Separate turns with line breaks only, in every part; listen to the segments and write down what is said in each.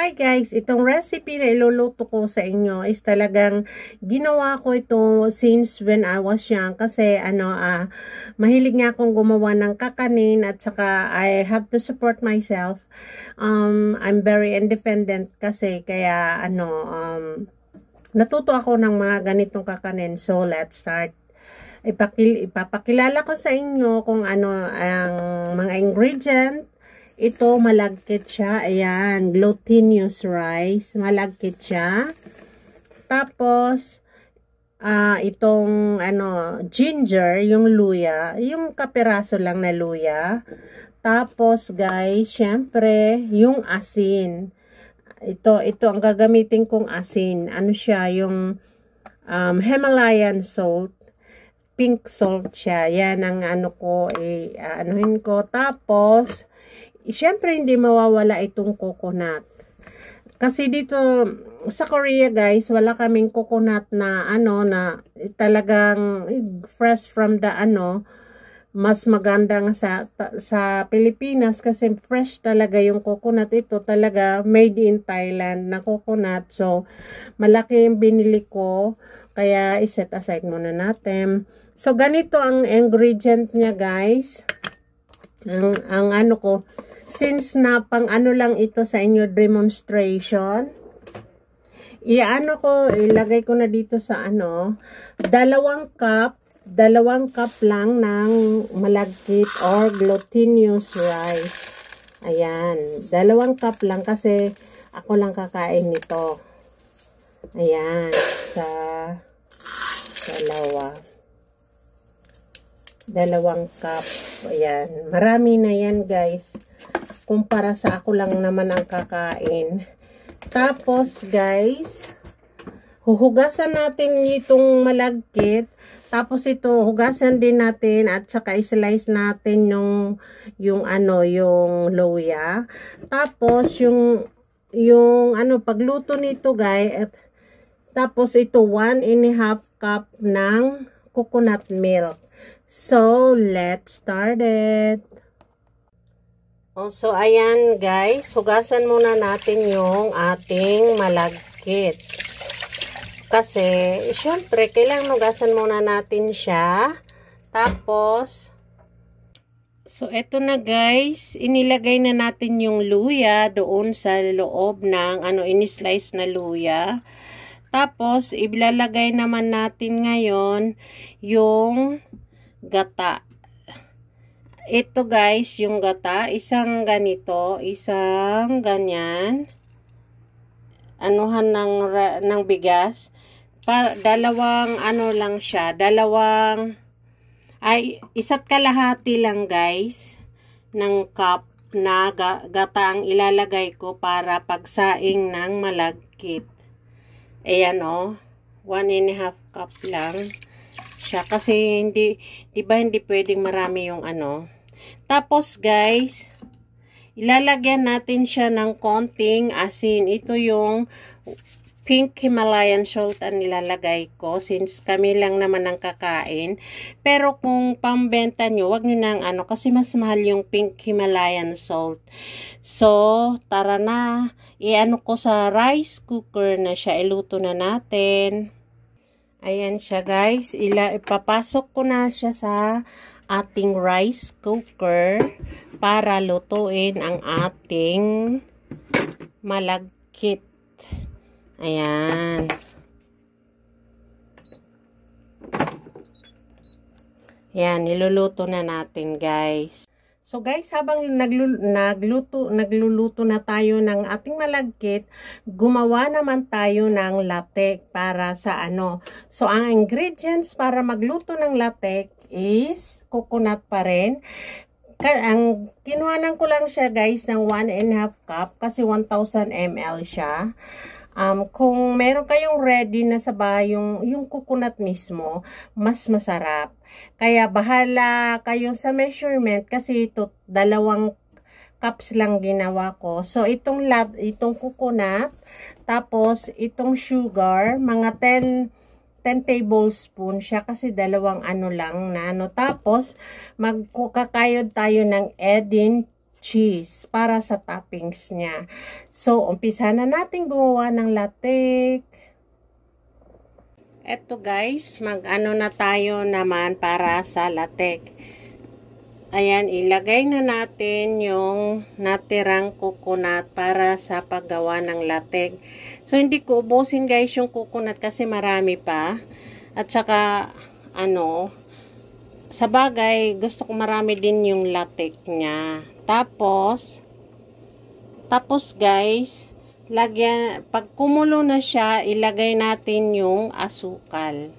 Hi guys, itong recipe na iluluto ko sa inyo is talagang ginawa ko ito since when I was young kasi ano ah mahilig nga akong gumawa ng kakanin at saka I have to support myself. Um I'm very independent kasi kaya ano um natuto ako ng mga ganitong kakanin. So let's start. Ipakil, ipapakilala ko sa inyo kung ano ang mga ingredient. Ito, malagkit siya. Ayan, glutinous rice. Malagkit siya. Tapos, uh, itong ano, ginger, yung luya. Yung kapiraso lang na luya. Tapos, guys, syempre, yung asin. Ito, ito ang gagamitin kong asin. Ano siya, yung um, Himalayan salt pink salt siya. Yan ang ano ko, eh, anuhin ko. Tapos, syempre hindi mawawala itong coconut. Kasi dito, sa Korea guys, wala kaming coconut na ano, na talagang fresh from the ano, mas maganda nga sa, sa Pilipinas kasi fresh talaga yung coconut ito talaga made in Thailand na coconut so malaki yung binili ko kaya iset aside muna natin So, ganito ang ingredient niya, guys. Ang, ang ano ko, since na pang ano lang ito sa inyo demonstration, i-ano ko, ilagay ko na dito sa ano, dalawang cup, dalawang cup lang ng malagkit or glutinous rice. Ayan, dalawang cup lang kasi ako lang kakain nito. Ayan, sa dalawa. Dalawang cup. Ayan. Marami na yan, guys. Kumpara sa ako lang naman ang kakain. Tapos, guys, huhugasan natin itong malagkit. Tapos ito, hugasan din natin at saka slice natin yung, yung ano, yung loya. Tapos, yung, yung ano, pagluto nito guys, at, tapos ito 1 and a half cup ng coconut milk. So, let's start it. Oh, so, ayan guys. Hugasan muna natin yung ating malagkit. Kasi, syempre, kailangan hugasan muna natin siya. Tapos, so, eto na guys. Inilagay na natin yung luya doon sa loob ng, ano, inislice na luya. Tapos, iblalagay naman natin ngayon yung gata. Ito guys, yung gata, isang ganito, isang ganyan. Anuhan ng ng bigas. Pa, dalawang ano lang siya, dalawang ay isa't kalahati lang guys ng cup na gata ang ilalagay ko para pagsaing ng malagkit. Ayan o. Oh, one and a half cup lang siya kasi hindi 'di ba hindi pwedeng marami yung ano. Tapos guys, ilalagyan natin siya ng konting asin. Ito yung pink Himalayan salt ang nilalagay ko since kami lang naman ang kakain. Pero kung pambenta nyo, wag nyo nang ano kasi mas mahal yung pink Himalayan salt. So, tara na. Iano ko sa rice cooker na siya. Iluto na natin. Ayan siya guys. Ila, ipapasok ko na siya sa ating rice cooker para lutuin ang ating malagkit. Ayan. Ayan, niluluto na natin guys. So guys, habang nagluluto, nagluluto na tayo ng ating malagkit, gumawa naman tayo ng latek para sa ano. So ang ingredients para magluto ng latek is coconut pa rin. Ang kinuhanan ko lang siya guys ng 1 and a half cup kasi 1000 ml siya. Um, kung meron kayong ready na sa bahay yung, yung coconut mismo, mas masarap. Kaya bahala kayo sa measurement kasi ito dalawang cups lang ginawa ko. So itong itong coconut, tapos itong sugar, mga 10 10 tablespoon siya kasi dalawang ano lang na ano. Tapos magkukakayod tayo ng edin cheese para sa toppings niya. So, umpisa na natin gumawa ng latik. Eto guys, mag-ano na tayo naman para sa latik. Ayan, ilagay na natin yung natirang coconut para sa paggawa ng latek. So, hindi ko ubusin guys yung coconut kasi marami pa. At saka, ano, sa bagay, gusto ko marami din yung latik niya. Tapos, tapos guys, lagyan, pag kumulo na siya, ilagay natin yung asukal.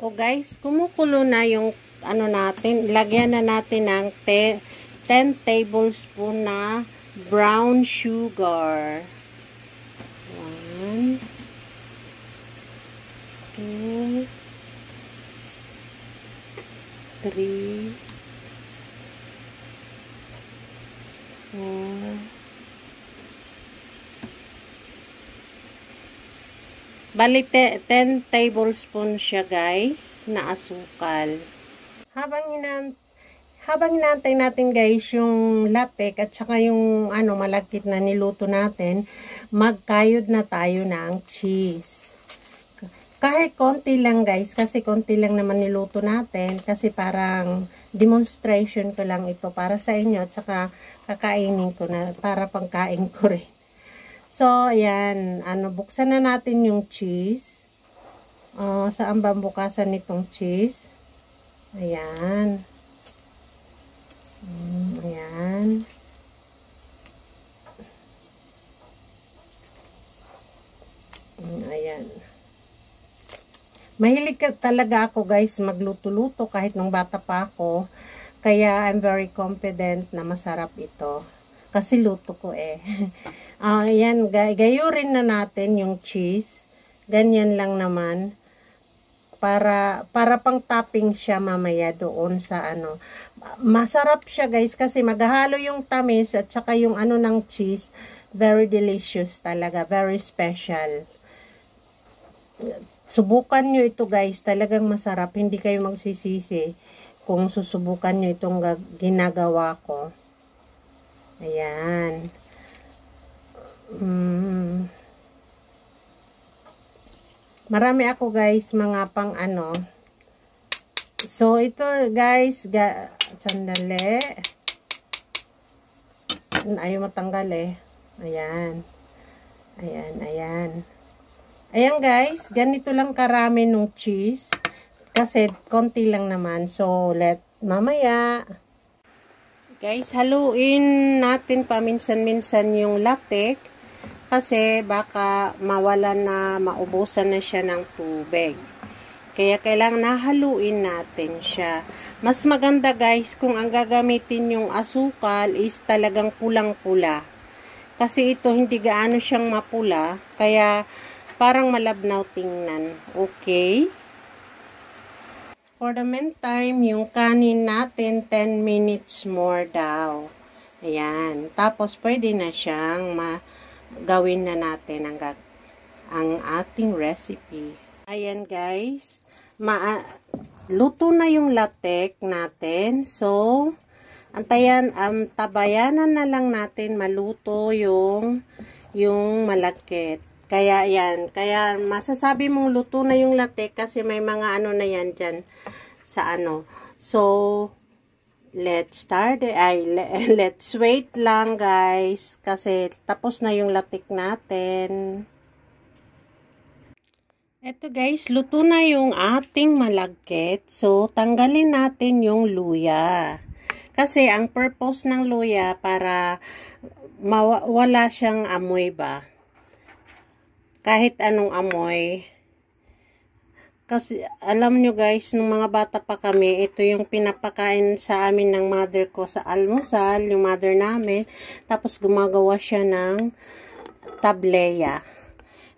O guys, kumukulo na yung ano natin, lagyan na natin ng 10 tablespoon na brown sugar. One. 3 4 Bali, 10 tablespoon siya, guys, na asukal. Habang hinan habang hinantay natin, guys, yung latek at saka yung ano, malagkit na niluto natin, magkayod na tayo ng cheese kahit konti lang guys, kasi konti lang naman niluto natin, kasi parang demonstration ko lang ito para sa inyo, at saka kakainin ko na, para pangkain ko rin. So, ayan, ano, buksan na natin yung cheese. Uh, ah, saan ba bukasan nitong cheese? Ayan. Mm, ayan. Mm, Ayan. Mahilig talaga ako guys magluto-luto kahit nung bata pa ako. Kaya I'm very confident na masarap ito. Kasi luto ko eh. uh, ah, ayan, gay gayurin na natin yung cheese. Ganyan lang naman para para pang topping siya mamaya doon sa ano. Masarap siya guys kasi maghahalo yung tamis at saka yung ano ng cheese. Very delicious talaga, very special. Subukan nyo ito guys, talagang masarap. Hindi kayo magsisisi kung susubukan nyo itong ginagawa ko. Ayan. Mm. Marami ako guys, mga pang ano. So, ito guys, ga sandali. Ayaw matanggal eh. Ayan. Ayan, ayan. Ayan guys, ganito lang karami nung cheese. Kasi konti lang naman. So, let mamaya. Guys, haluin natin paminsan-minsan yung latek. Kasi baka mawala na, maubusan na siya ng tubig. Kaya kailangan nahaluin natin siya. Mas maganda guys kung ang gagamitin yung asukal is talagang pulang-pula. Kasi ito hindi gaano siyang mapula. Kaya Parang malabnaw tingnan. Okay? For the meantime, yung kanin natin 10 minutes more daw. Ayan. Tapos, pwede na siyang gawin na natin ang, ang ating recipe. Ayan, guys. Ma luto na yung latek natin. So, antayan, um, tabayanan na lang natin maluto yung, yung malakit. Kaya yan, kaya masasabi mong luto na yung latte kasi may mga ano na yan dyan sa ano. So, let's start. Ay, let's wait lang guys kasi tapos na yung latik natin. Eto guys, luto na yung ating malagkit. So, tanggalin natin yung luya. Kasi ang purpose ng luya para mawala siyang amoy ba kahit anong amoy. Kasi alam nyo guys, nung mga bata pa kami, ito yung pinapakain sa amin ng mother ko sa almusal, yung mother namin. Tapos gumagawa siya ng tableya.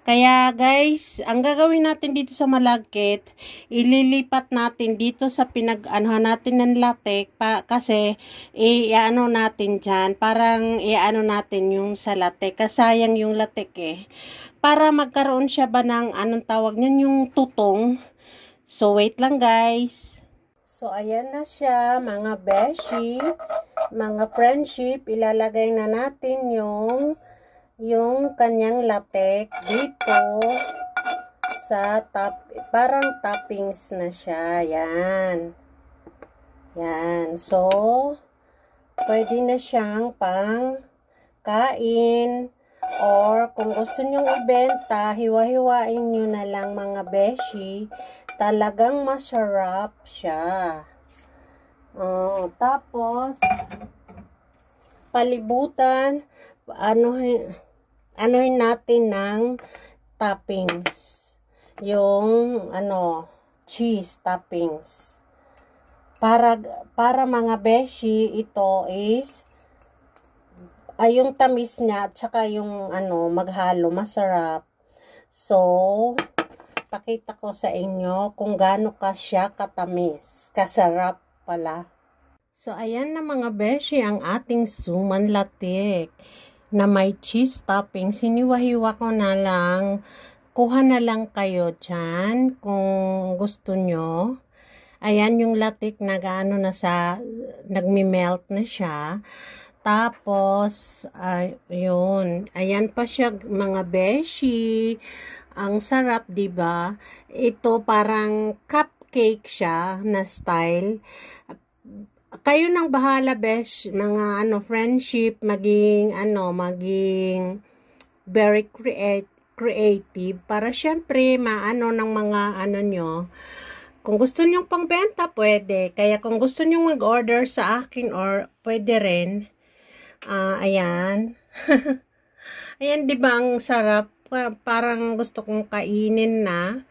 Kaya guys, ang gagawin natin dito sa malagkit, ililipat natin dito sa pinag-anuhan natin ng latek pa, kasi i natin dyan, parang i natin yung sa latek. Kasayang yung latek eh para magkaroon siya ba ng anong tawag niyan yung tutong. So wait lang guys. So ayan na siya mga beshi, mga friendship, ilalagay na natin yung yung kanyang latek dito sa top, parang toppings na siya. Yan. Yan. So, pwede na siyang pang kain. Or kung gusto nyong ibenta, hiwa-hiwain nyo na lang mga beshi. Talagang masarap siya. Oh, tapos, palibutan, anuhin, anuhin natin ng toppings. Yung, ano, cheese toppings. Para, para mga beshi, ito is ay yung tamis niya at saka yung ano, maghalo, masarap. So, pakita ko sa inyo kung gaano ka siya katamis. Kasarap pala. So, ayan na mga beshi ang ating suman latik na may cheese topping. Siniwahiwa ko na lang. Kuha na lang kayo dyan kung gusto nyo. Ayan yung latik na gaano na sa, nagmi melt na siya. Tapos, ay, ayun. Ayan pa siya, mga beshi. Ang sarap, di ba? Ito parang cupcake siya na style. Kayo nang bahala, besh. Mga ano, friendship, maging ano, maging very create, creative para syempre maano ng mga ano nyo kung gusto pang benta, pwede. Kaya kung gusto nyong mag-order sa akin or pwede rin, Uh, ayan. ayan, di ba ang sarap? Parang gusto kong kainin na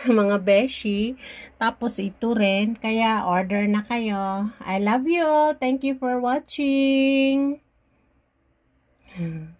mga beshi. Tapos ito rin. Kaya order na kayo. I love you Thank you for watching.